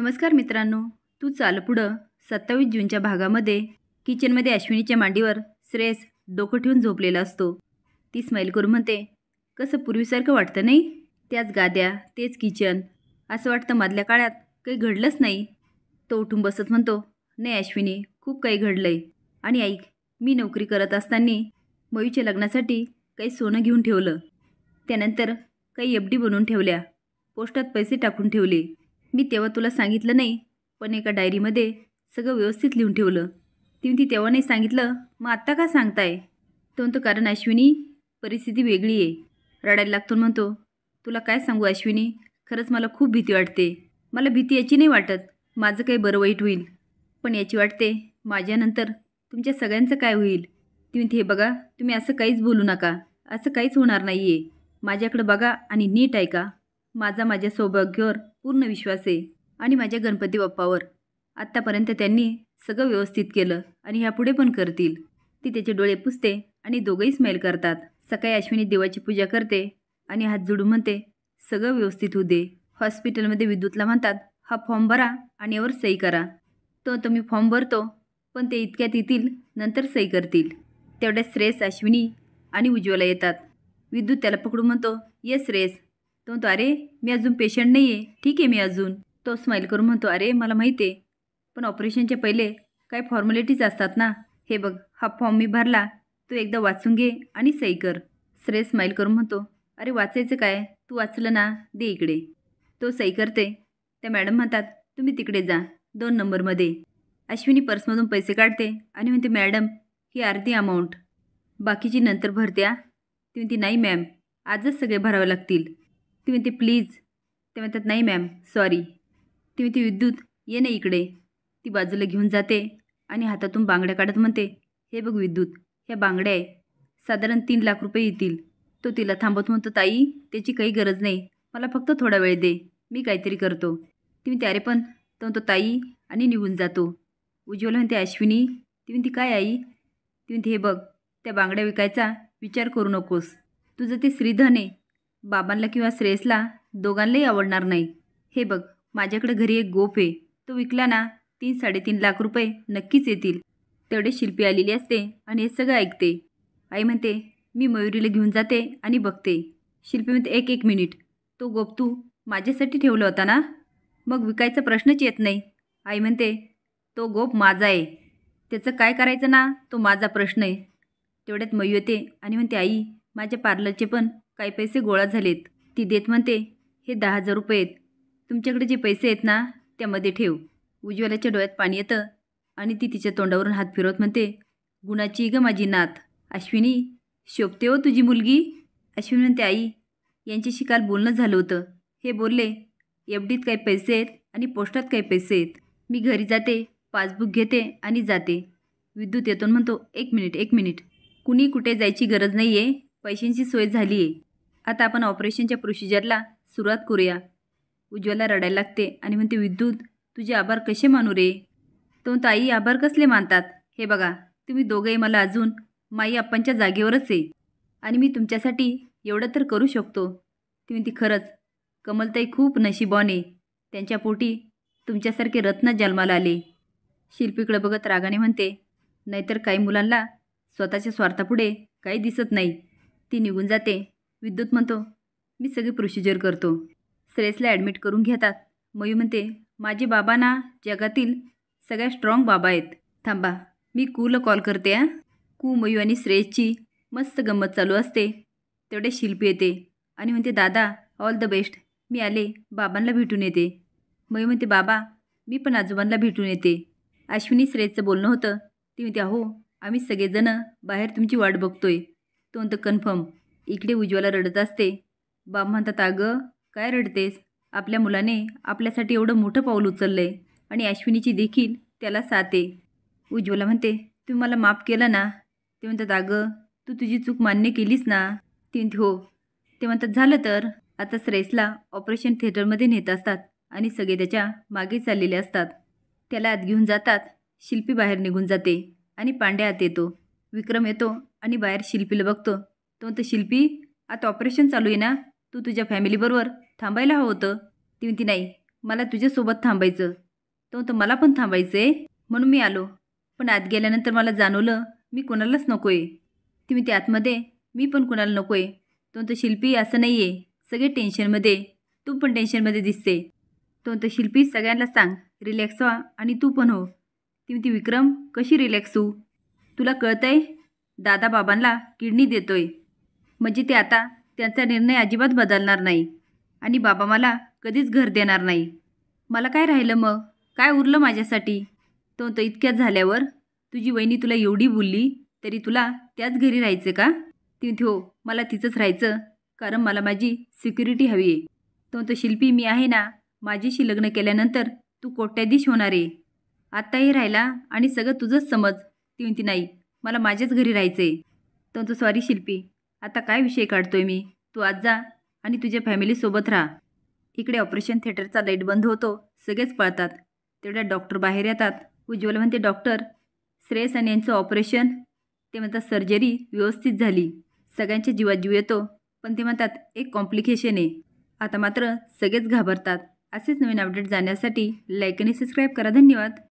नमस्कार मित्रांनो तू चाल पुढं सत्तावीस जूनच्या भागामध्ये किचनमध्ये अश्विनीच्या मांडीवर श्रेयस डोकं ठेवून झोपलेला असतो ती स्माईल करून म्हणते कसं पूर्वीसारखं वाटतं नाही त्याच गाद्या तेच किचन असं वाटतं मधल्या काळात काही घडलंच नाही तो उठून बसत म्हणतो नाही अश्विनी खूप काही घडलं आहे आणि ऐक मी नोकरी करत असताना मयूच्या लग्नासाठी काही सोनं घेऊन ठेवलं त्यानंतर काही एफ डी बनवून ठेवल्या पोस्टात पैसे टाकून ठेवले मी तेव्हा तुला सांगितलं नाही पण एका डायरीमध्ये सगळं व्यवस्थित लिहून ठेवलं ती तेव्हा नाही सांगितलं मग आत्ता का सांगताय तो म्हणतो कारण अश्विनी परिस्थिती वेगळी आहे रडायला लागतो म्हणतो तुला काय सांगू अश्विनी खरंच मला खूप भीती वाटते मला भीती याची नाही वाटत माझं काही बरं वाईट होईल पण याची वाटते माझ्यानंतर तुमच्या सगळ्यांचं काय होईल तुम्ही हे बघा तुम्ही असं काहीच बोलू नका असं काहीच होणार नाही आहे माझ्याकडं बघा आणि नीट ऐका माझा माझ्या सौभाग्यावर पूर्ण विश्वास आहे आणि माझ्या गणपती बाप्पावर आत्तापर्यंत त्यांनी सगळं व्यवस्थित केलं आणि ह्यापुढे पण करतील ती त्याचे डोळे पुसते आणि दोघंही स्मेल करतात सकाळी अश्विनी देवाची पूजा करते आणि हात जुडू म्हणते सगळं व्यवस्थित होऊ दे हॉस्पिटलमध्ये विद्युतला म्हणतात हा फॉर्म भरा आणि यावर सही करा तो तो मी फॉर्म भरतो पण ते इतक्यात येतील नंतर सही करतील तेवढ्या श्रेयस अश्विनी आणि उज्ज्वला येतात विद्युत त्याला पकडू म्हणतो ये श्रेयस तो म्हणतो अरे मी अजून पेशंट नाही आहे ठीक आहे मी अजून तो स्माईल करून म्हणतो अरे मला माहिती आहे पण ऑपरेशनच्या पहिले काही फॉर्मॅलिटीज असतात ना हे बघ हा फॉर्म मी भरला तू एकदा वाचून घे आणि सही कर श्रेय स्माईल करून म्हणतो अरे वाचायचं काय तू वाचलं ना दे इकडे तो सही करते त्या मॅडम म्हणतात तुम्ही तिकडे जा दोन नंबरमध्ये अश्विनी पर्समधून पैसे काढते आणि म्हणते मॅडम ही अर्धी अमाऊंट बाकीची नंतर भरत्या ती म्हणते नाही मॅम आजच सगळे भरावे लागतील ती म्हणते प्लीज ते म्हणतात नाही मॅम सॉरी ती म्हणते विद्युत ये ना इकडे ती बाजूला घेऊन जाते आणि हातातून बांगड्या काढत म्हणते हे बघ विद्युत ह्या बांगड्या आहे साधारण तीन लाख रुपये येतील तो तिला थांबवत म्हणतो ताई त्याची काही गरज नाही मला फक्त थोडा वेळ दे मी काहीतरी करतो ती म्हणते अरे पण तो म्हणतो ताई आणि निघून जातो उज्ज्वल म्हणते अश्विनी ती म्हणते काय आई ती म्हणते हे बघ त्या बांगड्या विकायचा विचार करू नकोस तुझं ते श्रीधन आहे बाबांना किंवा श्रेयसला दोघांनाही आवडणार नाही हे बघ माझ्याकडे घरी एक गोफ आहे तो विकला ना तीन साडेतीन लाख रुपये नक्कीच येतील तेवढे शिल्पी आलेली असते आणि हे सगळं ऐकते आई म्हणते मी मयुरीला घेऊन जाते आणि बघते शिल्पी म्हणते एक एक मिनिट तो गोफ तू माझ्यासाठी ठेवला होता ना मग विकायचा प्रश्नच येत नाही आई म्हणते तो गोप माझा आहे त्याचं काय करायचं ना तो माझा प्रश्न आहे तेवढ्यात मयू येते आणि म्हणते आई माझ्या पार्लरचे पण काही पैसे गोळा झालेत ती देत म्हणते हे दहा हजार रुपये आहेत तुमच्याकडे जे पैसे आहेत ना त्यामध्ये ठेव उज्ज्वलाच्या डोळ्यात पाणी येतं आणि ती तिच्या तोंडावरून हात फिरवत म्हणते गुणाची ग माझी नात अश्विनी शोभते हो तुझी मुलगी अश्विनी म्हणते आई यांच्याशी काल बोलणं झालं होतं हे बोलले एफ डीत काही पैसे आहेत आणि पोस्टात काही पैसे आहेत मी घरी जाते पासबुक घेते आणि जाते विद्युत येतो म्हणतो एक मिनिट एक मिनिट कुणी कुठे जायची गरज नाही आहे पैशांची सोय झाली आहे आता आपण ऑपरेशनच्या प्रोसिजरला सुरुवात करूया उज्ज्वला रडायला लागते आणि म्हणते विद्युत तुझे आभार कसे मानू रे तो ताई आभार कसले मानतात हे बघा तुम्ही दोघंही मला अजून माई आप्पांच्या जागेवरच आहे आणि मी तुमच्यासाठी एवढं तर करू शकतो ती म्हणती खरंच कमलताई खूप आहे त्यांच्या पोटी तुमच्यासारखे रत्न जन्माला आले शिल्पीकडे बघत रागाने म्हणते नाहीतर काही मुलांना स्वतःच्या स्वार्थापुढे काही दिसत नाही ती निघून जाते विद्युत म्हणतो मी सगळी प्रोसिजर करतो श्रेयसला ॲडमिट करून घेतात मयू म्हणते माझे बाबा ना जगातील सगळ्या स्ट्रॉंग बाबा आहेत थांबा मी कूला कॉल करते आ कू मयू आणि श्रेयसची मस्त गंमत चालू असते तेवढे शिल्पी येते आणि म्हणते दादा ऑल द बेस्ट मी आले बाबांना भेटून येते मयू म्हणते बाबा मी पण आजोबांना भेटून येते अश्विनी श्रेयसचं बोलणं होतं ती म्हणते अहो आम्ही सगळेजणं बाहेर तुमची वाट बघतोय तो म्हणतं कन्फर्म इकडे उज्वला रडत असते बाप म्हणतात अगं काय रडतेस आपल्या मुलाने आपल्यासाठी एवढं मोठं पाऊल उचललं आहे आणि अश्विनीची देखील त्याला साथ आहे उज्ज्वला म्हणते तू मला माफ केलं ना ते म्हणतात अगं तू तुझी चूक मान्य केलीस ना ती हो ते म्हणतात झालं तर आता श्रेयसला ऑपरेशन थिएटरमध्ये नेत असतात आणि सगळे त्याच्या मागे चाललेले असतात त्याला आत घेऊन जातात शिल्पी बाहेर निघून जाते आणि पांड्या आत येतो विक्रम येतो आणि बाहेर शिल्पीला बघतो तो म्हणतो शिल्पी आता ऑपरेशन चालू आहे ना तू तुझ्या फॅमिलीबरोबर थांबायला हवं होतं ती नाही मला तुझ्यासोबत थांबायचं तो म्हणतो मला पण थांबायचं आहे म्हणून मी आलो पण आत गेल्यानंतर मला जाणवलं मी कोणालाच नको आहे ती म्हणते आतमध्ये मी पण कोणाला नको आहे तो म्हणतो शिल्पी असं नाही आहे सगळे टेन्शनमध्ये तू पण टेन्शनमध्ये दिसते तो म्हणतो शिल्पी सगळ्यांना सांग रिलॅक्स व्हा आणि तू पण हो ती विक्रम कशी रिलॅक्स हो तुला कळतंय दादा बाबांना किडनी देतोय म्हणजे ते आता त्यांचा निर्णय अजिबात बदलणार नाही आणि बाबा मला कधीच घर देणार नाही मला काय राहिलं मग काय उरलं माझ्यासाठी तो तो इतक्याच झाल्यावर तुझी वहिनी तुला एवढी बोलली तरी तुला त्याच घरी राहायचं का ती हो मला तिचंच राहायचं कारण मला माझी सिक्युरिटी हवी आहे तो तो शिल्पी मी आहे ना माझ्याशी लग्न केल्यानंतर तू कोट्याधीश होणार आहे आत्ताही राहिला आणि सगळं तुझंच समज ती नाही मला माझ्याच घरी राहायचं आहे तो तो सॉरी शिल्पी आता काय विषय काढतोय मी तू आज जा आणि तुझ्या फॅमिलीसोबत राहा इकडे ऑपरेशन थिएटरचा लाईट बंद होतो सगळेच पळतात तेवढ्या डॉक्टर बाहेर येतात उज्ज्वल म्हणते डॉक्टर श्रेयस आणि यांचं ऑपरेशन ते म्हणतात सर्जरी व्यवस्थित झाली सगळ्यांच्या जीवात जीव येतो पण ते म्हणतात एक कॉम्प्लिकेशन आहे आता मात्र सगळेच घाबरतात असेच नवीन अपडेट जाण्यासाठी लाईक आणि सबस्क्राईब करा धन्यवाद